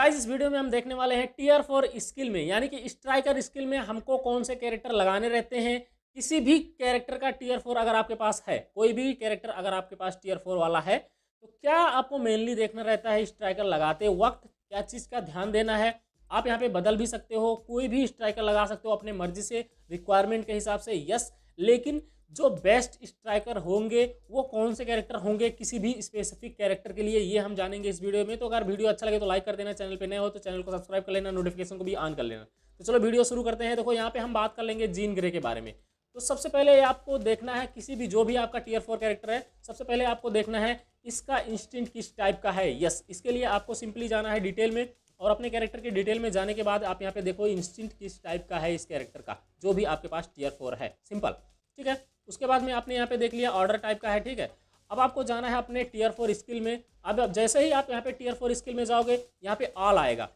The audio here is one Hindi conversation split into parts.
गाइस इस वीडियो में हम देखने वाले हैं टीयर फोर स्किल में यानी कि स्ट्राइकर स्किल में हमको कौन से कैरेक्टर लगाने रहते हैं किसी भी कैरेक्टर का टीयर फोर अगर आपके पास है कोई भी कैरेक्टर अगर आपके पास टीयर फोर वाला है तो क्या आपको मेनली देखना रहता है स्ट्राइकर लगाते वक्त क्या चीज़ का ध्यान देना है आप यहाँ पे बदल भी सकते हो कोई भी स्ट्राइकर लगा सकते हो अपने मर्जी से रिक्वायरमेंट के हिसाब से यस लेकिन जो बेस्ट स्ट्राइकर होंगे वो कौन से कैरेक्टर होंगे किसी भी स्पेसिफिक कैरेक्टर के लिए ये हम जानेंगे इस वीडियो में तो अगर वीडियो अच्छा लगे तो लाइक कर देना चैनल पे नए हो तो चैनल को सब्सक्राइब कर लेना नोटिफिकेशन को भी ऑन कर लेना तो चलो वीडियो शुरू करते हैं देखो यहाँ पे हम बात कर लेंगे जीन ग्रे के बारे में तो सबसे पहले आपको देखना है किसी भी जो भी आपका टीयर फोर कैरेक्टर है सबसे पहले आपको देखना है इसका इंस्टेंट किस टाइप का है यस इसके लिए आपको सिंपली जाना है डिटेल में और अपने कैरेक्टर के डिटेल में जाने के बाद आप यहाँ पे देखो इंस्टेंट किस टाइप का है इस कैरेक्टर का जो भी आपके पास टीयर फोर है सिंपल ठीक है उसके बाद में आपने यहाँ पे देख लिया ऑर्डर टाइप का है ठीक है अब आपको जाना है अपने टीयर फोर स्किल में अब जैसे ही आप यहाँ पे टीयर फोर स्किल में जाओगे यहाँ पे ऑल आएगा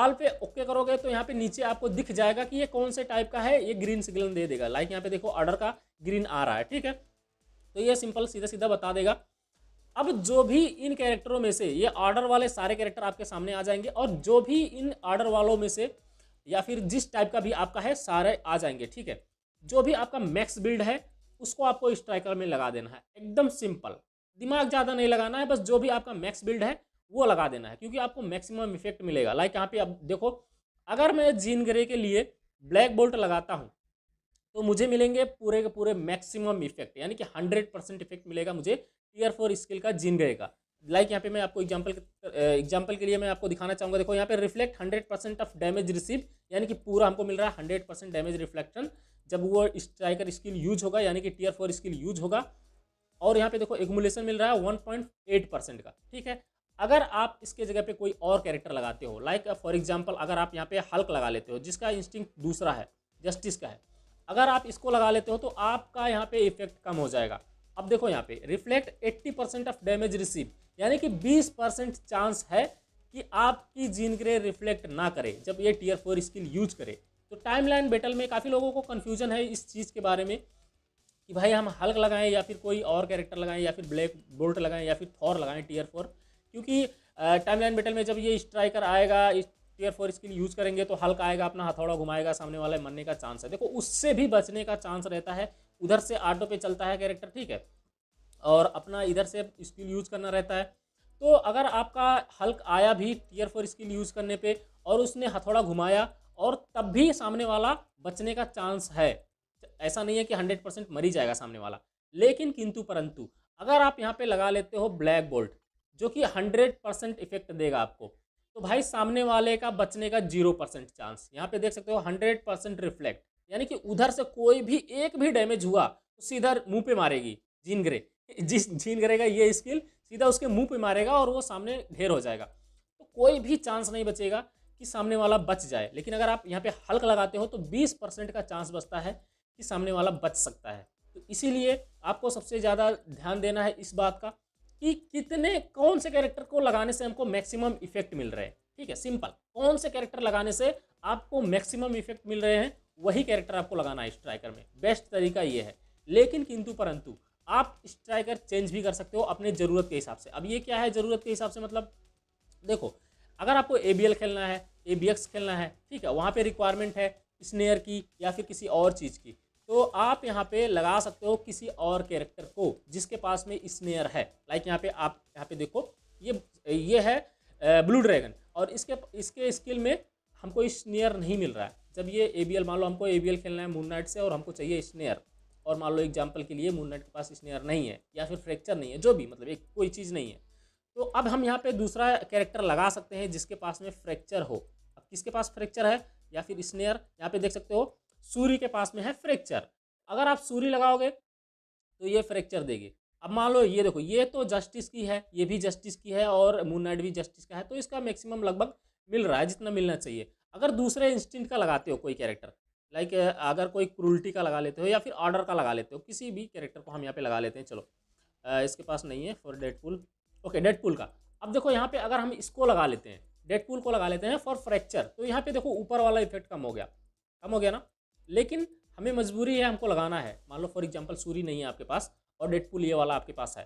ऑल पे ओके करोगे तो यहाँ पे नीचे आपको दिख जाएगा कि ये कौन से टाइप का है ये ग्रीन सिग्नल दे देगा लाइक यहाँ पे देखो ऑर्डर का ग्रीन आ रहा है ठीक है तो ये सिंपल सीधा सीधा बता देगा अब जो भी इन कैरेक्टरों में से ये ऑर्डर वाले सारे कैरेक्टर आपके सामने आ जाएंगे और जो भी इन ऑर्डर वालों में से या फिर जिस टाइप का भी आपका है सारे आ जाएंगे ठीक है जो भी आपका मैक्स बिल्ड है उसको आपको स्ट्राइकर में लगा देना है एकदम सिंपल दिमाग ज़्यादा नहीं लगाना है बस जो भी आपका मैक्स बिल्ड है वो लगा देना है क्योंकि आपको मैक्सिमम इफेक्ट मिलेगा लाइक यहाँ पे अब देखो अगर मैं जीन ग्रे के लिए ब्लैक बोल्ट लगाता हूँ तो मुझे मिलेंगे पूरे के पूरे मैक्सिमम इफेक्ट यानी कि हंड्रेड परसेंट इफेक्ट मिलेगा मुझे टीयर फोर स्किल का जीन ग्रे का लाइक like यहाँ पे मैं आपको एग्जाम्पल एग्जाम्पल के लिए मैं आपको दिखाना चाहूँगा देखो यहाँ पे reflect hundred percent of damage receive यानी कि पूरा हमको मिल रहा है हंड्रेड परसेंट डैमेज रिफ्लेक्शन जब वो स्ट्राइकर स्किल यूज होगा यानी कि टीयर फोर स्किल यूज होगा और यहाँ पे देखो एग्मुलेशन मिल रहा है वन पॉइंट एट परसेंट का ठीक है अगर आप इसके जगह पर कोई और कैरेक्टर लगाते हो लाइक फॉर एग्जाम्पल अगर आप यहाँ पे हल्क लगा लेते हो जिसका इंस्टिंग दूसरा है जस्टिस का है अगर आप इसको लगा लेते हो तो आपका यहाँ पे इफेक्ट कम हो जाएगा अब देखो यहाँ पे reflect 80 percent of damage receive यानी कि 20 परसेंट चांस है कि आपकी जीन ग्रे रिफ्लेक्ट ना करे जब ये टीयर फोर स्किल यूज करे तो टाइमलाइन बैटल में काफ़ी लोगों को कन्फ्यूजन है इस चीज़ के बारे में कि भाई हम हल्क लगाएं या फिर कोई और कैरेक्टर लगाएं या फिर ब्लैक बोल्ट लगाएं या फिर थॉर लगाएं टीयर फोर क्योंकि टाइमलाइन बैटल में जब ये स्ट्राइकर आएगा टीयर फोर इसके लिए यूज करेंगे तो हल्का आएगा अपना हथौड़ा घुमाएगा सामने वाले मरने का चांस है देखो उससे भी बचने का चांस रहता है उधर से आटो पे चलता है कैरेक्टर ठीक है और अपना इधर से स्किल यूज करना रहता है तो अगर आपका हल्क आया भी टीयर फोर स्किल यूज करने पे और उसने हथौड़ा घुमाया और तब भी सामने वाला बचने का चांस है ऐसा नहीं है कि हंड्रेड परसेंट मरी जाएगा सामने वाला लेकिन किंतु परंतु अगर आप यहाँ पे लगा लेते हो ब्लैक बोल्ट जो कि हंड्रेड परसेंट इफेक्ट देगा आपको तो भाई सामने वाले का बचने का जीरो परसेंट चांस यहाँ पे देख सकते हो हंड्रेड परसेंट रिफ्लेक्ट यानी कि उधर से कोई भी एक भी डैमेज हुआ तो सीधा मुंह पे मारेगी जीन ग्रे जिस जीन ग्रे का ये स्किल सीधा उसके मुंह पे मारेगा और वो सामने ढेर हो जाएगा तो कोई भी चांस नहीं बचेगा कि सामने वाला बच जाए लेकिन अगर आप यहाँ पे हल्क लगाते हो तो बीस परसेंट का चांस बचता है कि सामने वाला बच सकता है तो इसीलिए आपको सबसे ज़्यादा ध्यान देना है इस बात का कि कितने कौन से कैरेक्टर को लगाने से हमको मैक्सिमम इफेक्ट मिल रहे हैं ठीक है सिंपल कौन से कैरेक्टर लगाने से आपको मैक्सिमम इफेक्ट मिल रहे हैं वही कैरेक्टर आपको लगाना है स्ट्राइकर में बेस्ट तरीका ये है लेकिन किंतु परंतु आप स्ट्राइकर चेंज भी कर सकते हो अपने ज़रूरत के हिसाब से अब ये क्या है ज़रूरत के हिसाब से मतलब देखो अगर आपको ए खेलना है ए खेलना है ठीक है वहाँ पर रिक्वायरमेंट है स्नेयर की या फिर किसी और चीज़ की तो आप यहाँ पे लगा सकते हो किसी और कैरेक्टर को जिसके पास में स्नेयर है लाइक यहाँ पे आप यहाँ पे देखो ये ये है ब्लू ड्रैगन और इसके इसके स्किल में हमको स्नेयर नहीं मिल रहा है जब ये ए मान लो हमको ए खेलना है मून नाइट से और हमको चाहिए स्नेयर और मान लो एग्जाम्पल के लिए मून नाइट के पास स्नेयर नहीं है या फिर फ्रैक्चर नहीं है जो भी मतलब एक कोई चीज़ नहीं है तो अब हम यहाँ पे दूसरा कैरेक्टर लगा सकते हैं जिसके पास में फ्रैक्चर हो अब किसके पास फ्रैक्चर है या फिर स्नेयर यहाँ पे देख सकते हो सूर्य के पास में है फ्रैक्चर अगर आप सूर्य लगाओगे तो ये फ्रैक्चर देगी अब मान लो ये देखो ये तो जस्टिस की है ये भी जस्टिस की है और मून नाइट भी जस्टिस का है तो इसका मैक्सिमम लगभग मिल रहा है जितना मिलना चाहिए अगर दूसरे इंस्टिंट का लगाते हो कोई कैरेक्टर लाइक अगर कोई क्रूल्टी का लगा लेते हो या फिर ऑर्डर का लगा लेते हो किसी भी कैरेक्टर को हम यहाँ पे लगा लेते हैं चलो आ, इसके पास नहीं है फॉर डेडपुल ओके डेडपुल का अब देखो यहाँ पे अगर हम इसको लगा लेते हैं डेडपुल को लगा लेते हैं फॉर फ्रैक्चर तो यहाँ पे देखो ऊपर वाला इफेक्ट कम हो गया कम हो गया ना लेकिन हमें मजबूरी है हमको लगाना है मान लो फॉर एग्जाम्पल सूरी नहीं है आपके पास और पुल ये वाला आपके पास है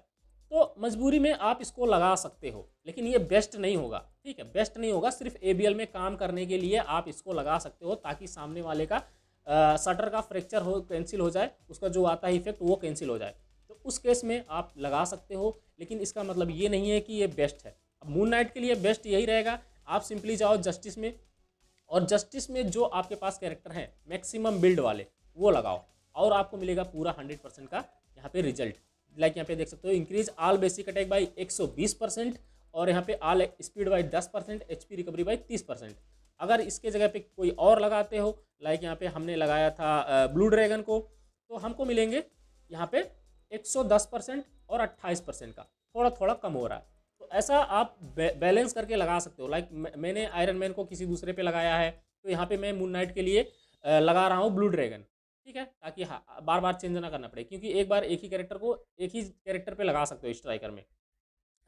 तो मजबूरी में आप इसको लगा सकते हो लेकिन ये बेस्ट नहीं होगा ठीक है बेस्ट नहीं होगा सिर्फ ए में काम करने के लिए आप इसको लगा सकते हो ताकि सामने वाले का शटर का फ्रैक्चर हो कैंसिल हो जाए उसका जो आता है इफेक्ट वो कैंसिल हो जाए तो उस केस में आप लगा सकते हो लेकिन इसका मतलब ये नहीं है कि ये बेस्ट है अब मून नाइट के लिए बेस्ट यही रहेगा आप सिंपली जाओ जस्टिस में और जस्टिस में जो आपके पास कैरेक्टर हैं मैक्सिमम बिल्ड वाले वो लगाओ और आपको मिलेगा पूरा हंड्रेड परसेंट का यहाँ पे रिजल्ट लाइक यहाँ पे देख सकते हो increase all basic attack by एक सौ बीस परसेंट और यहाँ पे आल स्पीड बाई दस percent H P recovery by तीस परसेंट अगर इसके जगह पे कोई और लगाते हो लाइक यहाँ पे हमने लगाया था ब्लू ड्रैगन को तो हमको मिलेंगे यहाँ पे दस परसेंट और अट्ठाईस परसेंट का थोड़ा थोड़ा कम हो रहा है ऐसा आप बैलेंस करके लगा सकते हो लाइक मैंने आयरन मैन को किसी दूसरे पे लगाया है तो यहाँ पे मैं मून नाइट के लिए लगा रहा हूँ ब्लू ड्रैगन ठीक है ताकि हाँ बार बार चेंज ना करना पड़े क्योंकि एक बार एक ही कैरेक्टर को एक ही कैरेक्टर पे लगा सकते हो स्ट्राइकर में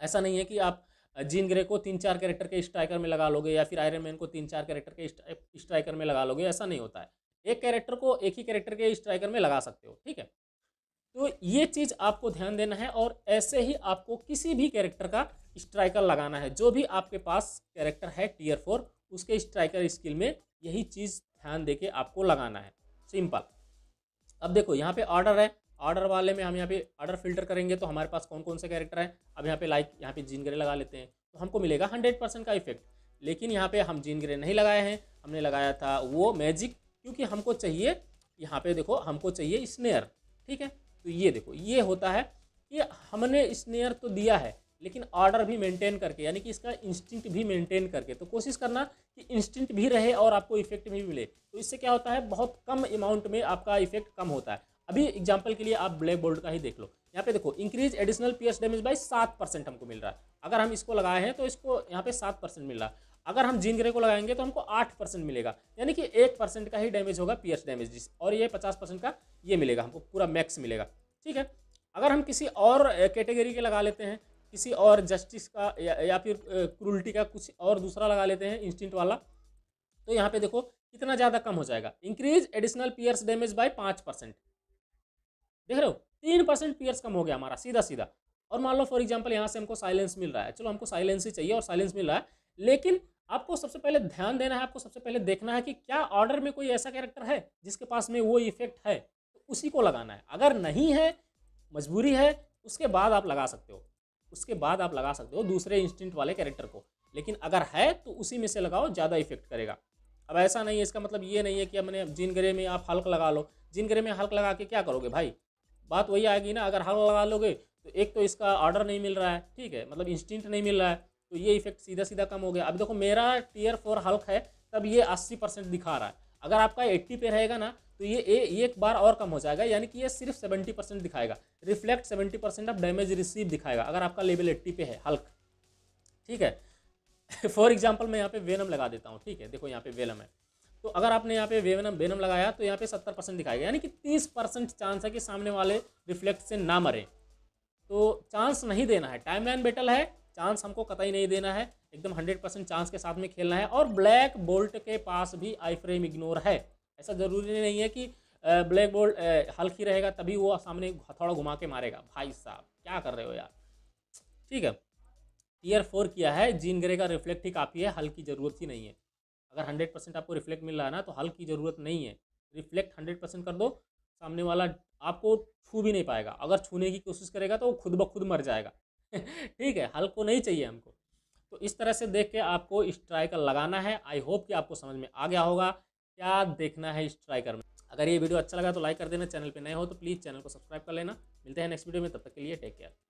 ऐसा नहीं है कि आप जीन ग्रे को तीन चार कैरेक्टर के स्ट्राइकर में लगा लोगे या फिर आयरन मैन को तीन चार कैरेक्टर के स्ट्राइकर में लगा लोगे ऐसा नहीं होता है एक कैरेक्टर को एक ही कैरेक्टर के स्ट्राइकर में लगा सकते हो ठीक है तो ये चीज़ आपको ध्यान देना है और ऐसे ही आपको किसी भी कैरेक्टर का स्ट्राइकर लगाना है जो भी आपके पास कैरेक्टर है टीयर फोर उसके स्ट्राइकर स्किल में यही चीज़ ध्यान दे के आपको लगाना है सिंपल अब देखो यहाँ पे ऑर्डर है ऑर्डर वाले में हम यहाँ पे ऑर्डर फिल्टर करेंगे तो हमारे पास कौन कौन से कैरेक्टर हैं अब यहाँ पे लाइक यहाँ पे जीन ग्रे लगा लेते हैं तो हमको मिलेगा हंड्रेड परसेंट का इफेक्ट लेकिन यहाँ पे हम जीन ग्रे नहीं लगाए हैं हमने लगाया था वो मैजिक क्योंकि हमको चाहिए यहाँ पे देखो हमको चाहिए स्नेयर ठीक है तो ये देखो ये होता है कि हमने स्नेयर तो दिया है लेकिन ऑर्डर भी मेंटेन करके यानी कि इसका इंस्टिंक्ट भी मेंटेन करके तो कोशिश करना कि इंस्टिंक्ट भी रहे और आपको इफेक्ट भी मिले तो इससे क्या होता है बहुत कम अमाउंट में आपका इफेक्ट कम होता है अभी एग्जाम्पल के लिए आप ब्लैक बोर्ड का ही देख लो यहाँ पे देखो increase additional pierce damage by सात परसेंट हमको मिल रहा है अगर हम इसको लगाए हैं तो इसको यहाँ पे सात परसेंट मिल रहा है अगर हम जीन ग्रे को लगाएंगे तो हमको आठ परसेंट मिलेगा यानी कि एक परसेंट का ही डैमेज होगा पीएच डैमेज और ये पचास परसेंट का ये मिलेगा हमको पूरा मैक्स मिलेगा ठीक है अगर हम किसी और कैटेगरी के लगा लेते हैं किसी और जस्टिस का या, या फिर क्रूल्टी का कुछ और दूसरा लगा लेते हैं इंस्टिंट वाला तो यहाँ पे देखो कितना ज़्यादा कम हो जाएगा increase additional pierce damage by पाँच परसेंट देख रहे हो तीन परसेंट कम हो गया हमारा सीधा सीधा और मान लो फॉर एग्जाम्पल यहाँ से हमको साइलेंस मिल रहा है चलो हमको साइलेंस ही चाहिए और साइलेंस मिल रहा है लेकिन आपको सबसे पहले ध्यान देना है आपको सबसे पहले देखना है कि क्या ऑर्डर में कोई ऐसा कैरेक्टर है जिसके पास में वो इफेक्ट है तो उसी को लगाना है अगर नहीं है मजबूरी है उसके बाद आप लगा सकते हो उसके बाद आप लगा सकते हो दूसरे इंस्टेंट वाले कैरेक्टर को लेकिन अगर है तो उसी में से लगाओ ज़्यादा इफेक्ट करेगा अब ऐसा नहीं है इसका मतलब ये नहीं है कि मैंने जिन ग्रे में आप हल्क लगा लो जिन ग्रे में हल्क लगा के क्या करोगे भाई बात वही आएगी ना अगर हल्क लगा लोगे तो एक तो इसका ऑर्डर नहीं मिल रहा है ठीक है मतलब इंस्टेंट नहीं मिल रहा है तो ये इफेक्ट सीधा सीधा कम हो गया अब देखो मेरा टीयर फोर हल्क है तब ये अस्सी परसेंट दिखा रहा है अगर आपका एट्टी पे रहेगा ना तो ये ए, एक बार और कम हो जाएगा यानी कि ये सिर्फ सेवेंटी परसेंट दिखाएगा reflect seventy percent of damage receive दिखाएगा अगर आपका लेवल एट्टी पे है हल्क ठीक है फॉर एग्जाम्पल मैं यहाँ पे वेनम लगा देता हूँ ठीक है देखो यहाँ पे वेनम है तो अगर आपने यहाँ पे वेनम वेनम लगाया तो यहाँ पे सत्तर परसेंट दिखाएगा यानी कि तीस परसेंट चांस है कि सामने वाले रिफ्लेक्ट से ना मरे तो चांस नहीं देना है टाइम बेटल है चांस हमको कतई नहीं देना है एकदम हंड्रेड परसेंट चांस के साथ में खेलना है और ब्लैक बोल्ट के पास भी आई फ्रेम इग्नोर है ऐसा ज़रूरी नहीं है कि ब्लैक बोल्ट हल्की रहेगा तभी वो सामने हथौड़ा घुमा के मारेगा भाई साहब क्या कर रहे हो यार ठीक है टीयर फोर किया है जीन ग्रे का रिफ्लेक्ट ही काफ़ी है हल्की ज़रूरत ही नहीं है अगर हंड्रेड परसेंट आपको रिफ्लेक्ट मिल रहा है ना तो हल्की ज़रूरत नहीं है रिफ्लेक्ट हंड्रेड परसेंट कर दो सामने वाला आपको छू भी नहीं पाएगा अगर छूने की कोशिश करेगा तो वो खुद ब खुद मर जाएगा ठीक है हल को नहीं चाहिए हमको तो इस तरह से देख के आपको स्ट्राइकर लगाना है आई होप कि आपको समझ में आ गया होगा क्या देखना है स्ट्राइकर में अगर ये वीडियो अच्छा लगा तो लाइक कर देना चैनल पर नए हो तो प्लीज़ चैनल को सब्सक्राइब कर लेना मिलते हैं नेक्स्ट वीडियो में तब तक के लिए टेक केयर